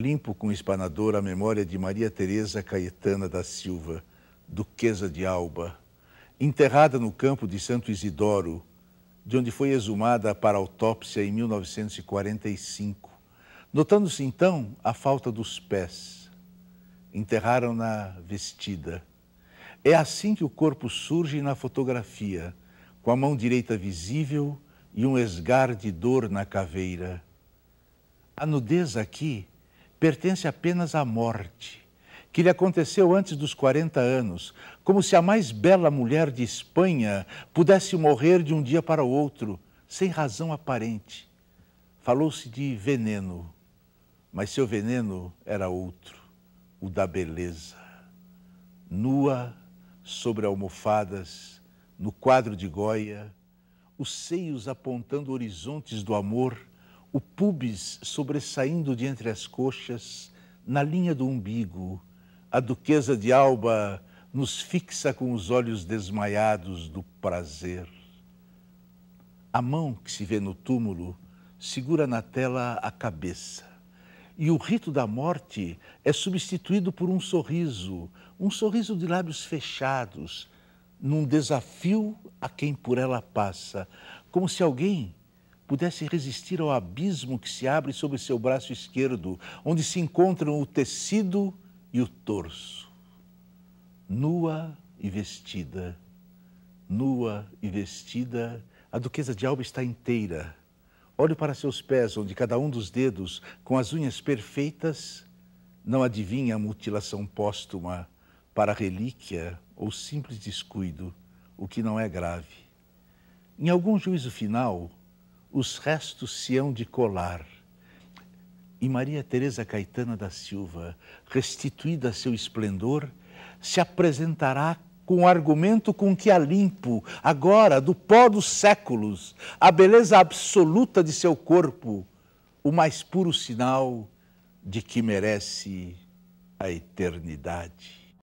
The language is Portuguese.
Limpo com espanador a memória de Maria Teresa Caetana da Silva, duquesa de Alba, enterrada no campo de Santo Isidoro, de onde foi exumada para autópsia em 1945, notando-se então a falta dos pés. Enterraram-na vestida. É assim que o corpo surge na fotografia, com a mão direita visível e um esgar de dor na caveira. A nudez aqui pertence apenas à morte, que lhe aconteceu antes dos 40 anos, como se a mais bela mulher de Espanha pudesse morrer de um dia para o outro, sem razão aparente. Falou-se de veneno, mas seu veneno era outro, o da beleza. Nua, sobre almofadas, no quadro de Goya, os seios apontando horizontes do amor o pubis sobressaindo de entre as coxas, na linha do umbigo, a duquesa de Alba nos fixa com os olhos desmaiados do prazer. A mão que se vê no túmulo segura na tela a cabeça. E o rito da morte é substituído por um sorriso, um sorriso de lábios fechados, num desafio a quem por ela passa, como se alguém pudesse resistir ao abismo que se abre sobre seu braço esquerdo, onde se encontram o tecido e o torso. Nua e vestida, nua e vestida, a duquesa de Alba está inteira. Olho para seus pés, onde cada um dos dedos, com as unhas perfeitas, não adivinha a mutilação póstuma para relíquia ou simples descuido, o que não é grave. Em algum juízo final, os restos se hão de colar. E Maria Teresa Caetana da Silva, restituída a seu esplendor, se apresentará com o argumento com que a limpo, agora do pó dos séculos, a beleza absoluta de seu corpo, o mais puro sinal de que merece a eternidade.